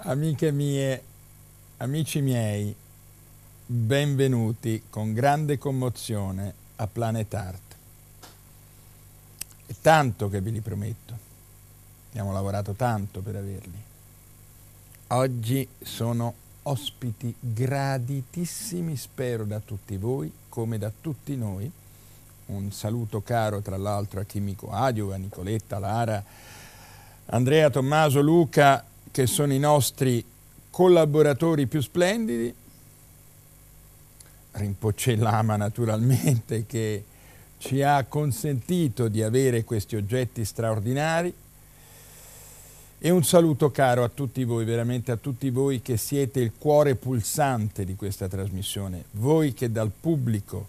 Amiche mie, amici miei, benvenuti con grande commozione a Planet Art. È tanto che ve li prometto. Abbiamo lavorato tanto per averli. Oggi sono ospiti graditissimi, spero, da tutti voi, come da tutti noi. Un saluto caro, tra l'altro, a Chimico Adio, a Nicoletta, Lara, Andrea, Tommaso, Luca, che sono i nostri collaboratori più splendidi, Rinpoche Lama naturalmente che ci ha consentito di avere questi oggetti straordinari e un saluto caro a tutti voi, veramente a tutti voi che siete il cuore pulsante di questa trasmissione, voi che dal pubblico,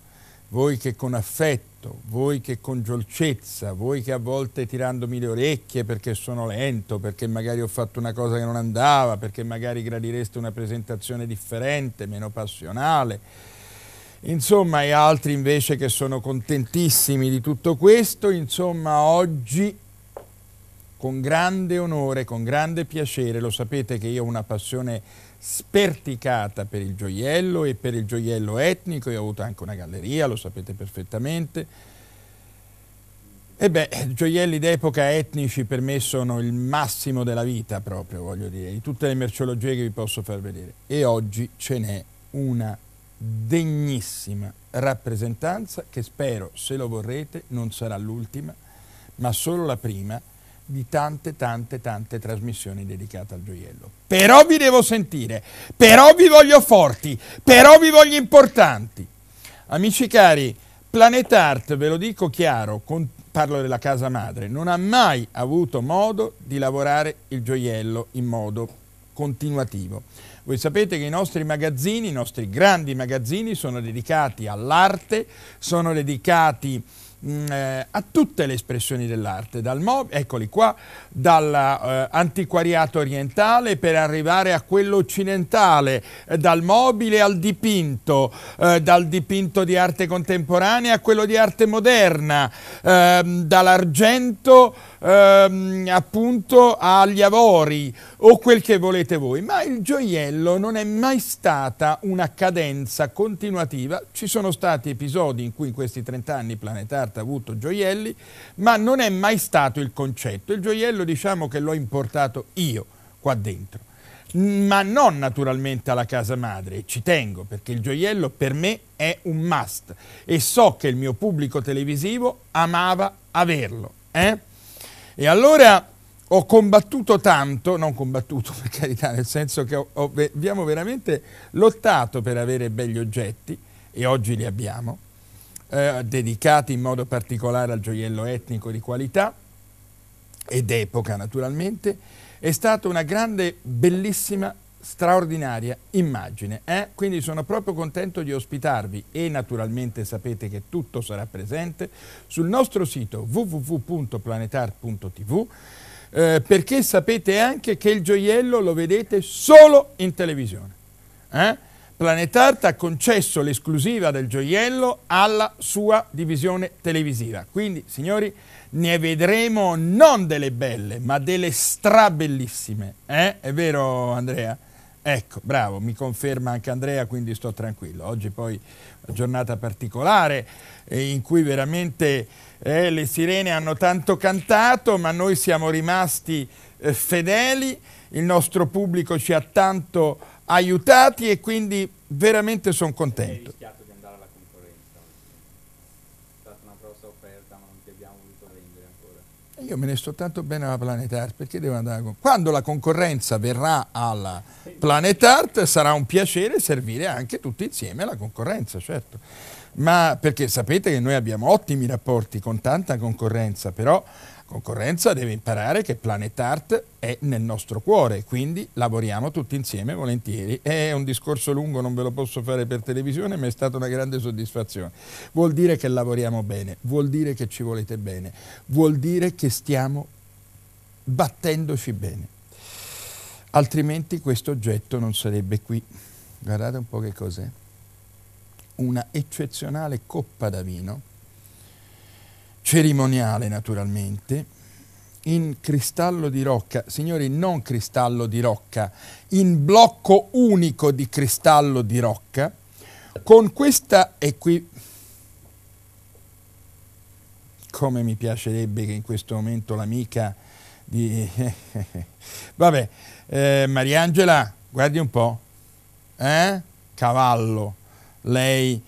voi che con affetto lento, voi che con dolcezza, voi che a volte tirandomi le orecchie perché sono lento, perché magari ho fatto una cosa che non andava, perché magari gradireste una presentazione differente, meno passionale, insomma e altri invece che sono contentissimi di tutto questo, insomma oggi con grande onore, con grande piacere, lo sapete che io ho una passione sperticata per il gioiello e per il gioiello etnico, io ho avuto anche una galleria, lo sapete perfettamente. E beh, gioielli d'epoca etnici per me sono il massimo della vita proprio, voglio dire, di tutte le merceologie che vi posso far vedere. E oggi ce n'è una degnissima rappresentanza che spero, se lo vorrete, non sarà l'ultima, ma solo la prima di tante, tante, tante trasmissioni dedicate al gioiello. Però vi devo sentire, però vi voglio forti, però vi voglio importanti. Amici cari, Planet Art, ve lo dico chiaro, con, parlo della casa madre, non ha mai avuto modo di lavorare il gioiello in modo continuativo. Voi sapete che i nostri magazzini, i nostri grandi magazzini sono dedicati all'arte, sono dedicati mh, mm, eh, a tutte le espressioni dell'arte, dal mob, eccoli qua, dall'antiquariato eh, orientale per arrivare a quello occidentale, eh, dal mobile al dipinto, eh, dal dipinto di arte contemporanea a quello di arte moderna, ehm, dall'argento ehm, appunto agli avori o quel che volete voi, ma il gioiello non è mai stata una cadenza continuativa, ci sono stati episodi in cui in questi 30 anni planetari carta, ha avuto gioielli, ma non è mai stato il concetto. Il gioiello diciamo che l'ho importato io qua dentro, ma non naturalmente alla casa madre, ci tengo perché il gioiello per me è un must e so che il mio pubblico televisivo amava averlo. Eh? E allora ho combattuto tanto, non combattuto per carità, nel senso che ho, ho, abbiamo veramente lottato per avere begli oggetti e oggi li abbiamo eh, dedicati in modo particolare al gioiello etnico di qualità ed epoca naturalmente, è stata una grande, bellissima, straordinaria immagine. Eh? Quindi sono proprio contento di ospitarvi e naturalmente sapete che tutto sarà presente sul nostro sito www.planetart.tv eh, perché sapete anche che il gioiello lo vedete solo in televisione. Eh? Planet Art ha concesso l'esclusiva del gioiello alla sua divisione televisiva. Quindi, signori, ne vedremo non delle belle, ma delle strabellissime. Eh? È vero, Andrea? Ecco, bravo, mi conferma anche Andrea, quindi sto tranquillo. Oggi poi una giornata particolare eh, in cui veramente eh, le sirene hanno tanto cantato, ma noi siamo rimasti eh, fedeli, il nostro pubblico ci ha tanto aiutati e quindi veramente sono contento. Io me ne sto tanto bene alla Planet Art perché devo andare con... Quando la concorrenza verrà alla Planet Art sarà un piacere servire anche tutti insieme alla concorrenza, certo. Ma perché sapete che noi abbiamo ottimi rapporti con tanta concorrenza, però concorrenza deve imparare che Planet Art è nel nostro cuore, quindi lavoriamo tutti insieme volentieri. È un discorso lungo, non ve lo posso fare per televisione, ma è stata una grande soddisfazione. Vuol dire che lavoriamo bene, vuol dire che ci volete bene, vuol dire che stiamo battendoci bene. Altrimenti questo oggetto non sarebbe qui. Guardate un po' che cos'è. Una eccezionale coppa da vino cerimoniale naturalmente, in cristallo di rocca, signori non cristallo di rocca, in blocco unico di cristallo di rocca, con questa e qui come mi piacerebbe che in questo momento l'amica di... Vabbè, eh, Mariangela, guardi un po', eh? Cavallo, lei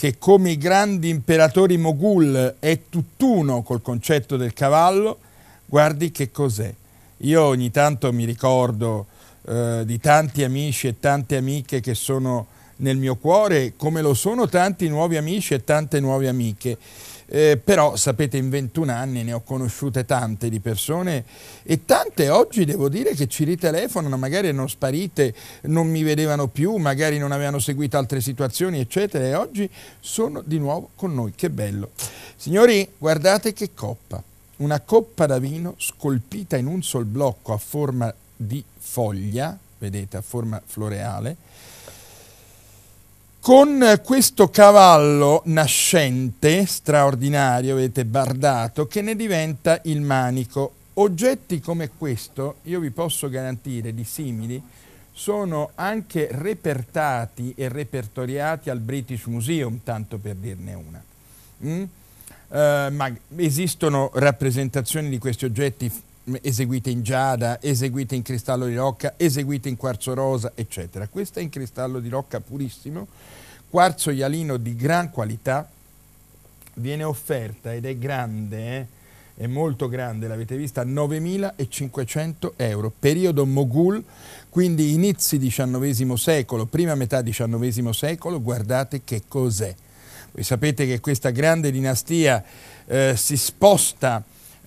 che come i grandi imperatori mogul è tutt'uno col concetto del cavallo, guardi che cos'è. Io ogni tanto mi ricordo eh, di tanti amici e tante amiche che sono nel mio cuore, come lo sono tanti nuovi amici e tante nuove amiche eh, però sapete in 21 anni ne ho conosciute tante di persone e tante oggi devo dire che ci ritelefonano, magari erano sparite, non mi vedevano più, magari non avevano seguito altre situazioni eccetera e oggi sono di nuovo con noi, che bello. Signori guardate che coppa, una coppa da vino scolpita in un sol blocco a forma di foglia, vedete a forma floreale, con questo cavallo nascente, straordinario, vedete, bardato, che ne diventa il manico. Oggetti come questo, io vi posso garantire, di simili, sono anche repertati e repertoriati al British Museum, tanto per dirne una. Mm? Uh, ma esistono rappresentazioni di questi oggetti eseguite in giada, eseguite in cristallo di rocca, eseguite in quarzo rosa, eccetera. Questa è in cristallo di rocca purissimo, quarzo ialino di gran qualità, viene offerta ed è grande, eh? è molto grande, l'avete vista, 9.500 euro, periodo Mogul, quindi inizi XIX secolo, prima metà XIX secolo, guardate che cos'è. Voi sapete che questa grande dinastia eh, si sposta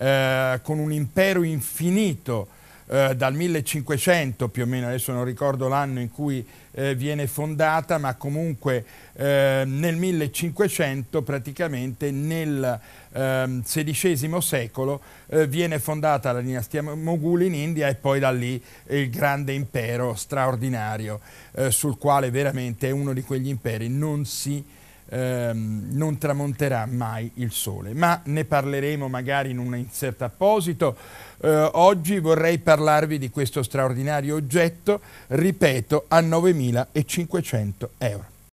eh, con un impero infinito eh, dal 1500 più o meno, adesso non ricordo l'anno in cui eh, viene fondata, ma comunque eh, nel 1500 praticamente nel XVI ehm, secolo eh, viene fondata la dinastia Moghul in India e poi da lì il grande impero straordinario sul quale veramente è uno di quegli imperi non si ehm, non tramonterà mai il sole, ma ne parleremo magari in un inserto apposito. Eh, oggi vorrei parlarvi di questo straordinario oggetto, ripeto, a 9.500 euro.